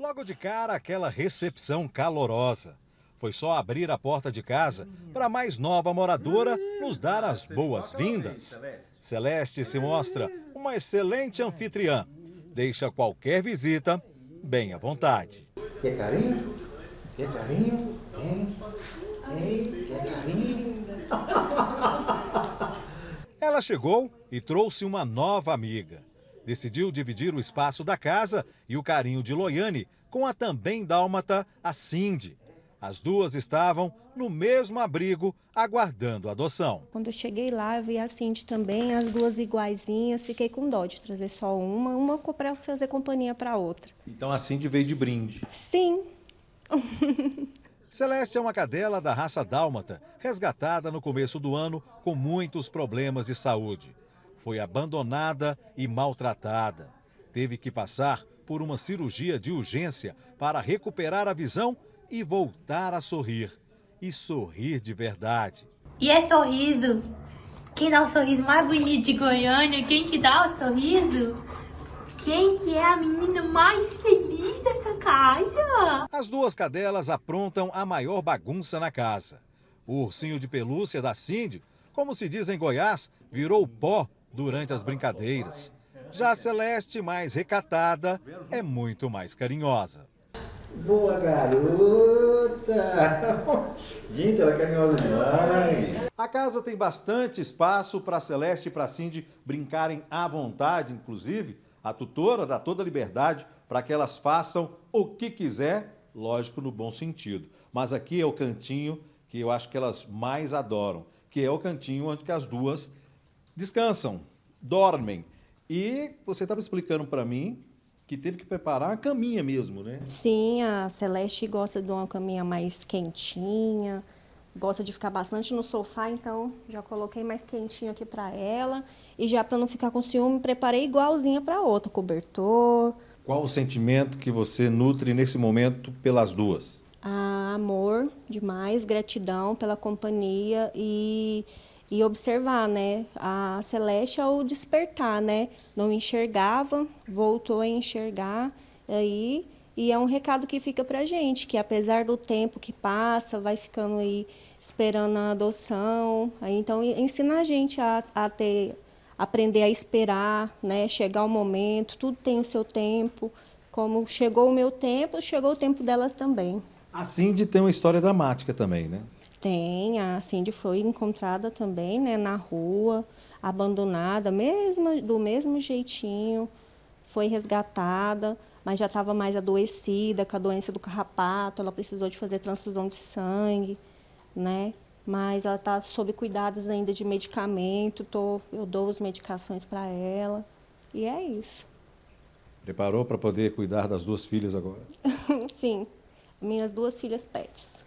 Logo de cara, aquela recepção calorosa. Foi só abrir a porta de casa para a mais nova moradora nos dar as boas-vindas. Celeste se mostra uma excelente anfitriã. Deixa qualquer visita bem à vontade. Quer carinho? Quer carinho? Hein? Hein? Quer carinho? Ela chegou e trouxe uma nova amiga decidiu dividir o espaço da casa e o carinho de Loiane com a também dálmata, a Cindy. As duas estavam no mesmo abrigo, aguardando adoção. Quando eu cheguei lá, eu vi a Cindy também, as duas iguaizinhas. Fiquei com dó de trazer só uma, uma para fazer companhia para a outra. Então a Cindy veio de brinde? Sim. Celeste é uma cadela da raça dálmata, resgatada no começo do ano com muitos problemas de saúde foi abandonada e maltratada. Teve que passar por uma cirurgia de urgência para recuperar a visão e voltar a sorrir. E sorrir de verdade. E é sorriso. Quem dá o sorriso mais bonito de Goiânia? Quem que dá o sorriso? Quem que é a menina mais feliz dessa casa? As duas cadelas aprontam a maior bagunça na casa. O ursinho de pelúcia da Cindy, como se diz em Goiás, virou pó durante as brincadeiras. Já a Celeste, mais recatada, é muito mais carinhosa. Boa garota! Gente, ela é carinhosa demais! A casa tem bastante espaço para Celeste e para Cindy brincarem à vontade, inclusive a tutora dá toda a liberdade para que elas façam o que quiser, lógico, no bom sentido. Mas aqui é o cantinho que eu acho que elas mais adoram, que é o cantinho onde as duas descansam, dormem. E você estava explicando para mim que teve que preparar a caminha mesmo, né? Sim, a Celeste gosta de uma caminha mais quentinha, gosta de ficar bastante no sofá, então já coloquei mais quentinho aqui para ela. E já para não ficar com ciúme, preparei igualzinha para outra, cobertor. Qual o sentimento que você nutre nesse momento pelas duas? Ah, amor demais, gratidão pela companhia e e observar, né? A Celeste ao despertar, né? Não enxergava, voltou a enxergar aí e é um recado que fica para a gente que apesar do tempo que passa, vai ficando aí esperando a adoção, aí, então ensina a gente a, a ter aprender a esperar, né? Chegar o momento, tudo tem o seu tempo. Como chegou o meu tempo, chegou o tempo delas também. Assim de ter uma história dramática também, né? Tem, a Cindy foi encontrada também, né, na rua, abandonada, mesmo, do mesmo jeitinho, foi resgatada, mas já estava mais adoecida, com a doença do carrapato, ela precisou de fazer transfusão de sangue, né? Mas ela está sob cuidados ainda de medicamento, tô, eu dou as medicações para ela, e é isso. Preparou para poder cuidar das duas filhas agora? Sim, minhas duas filhas pets.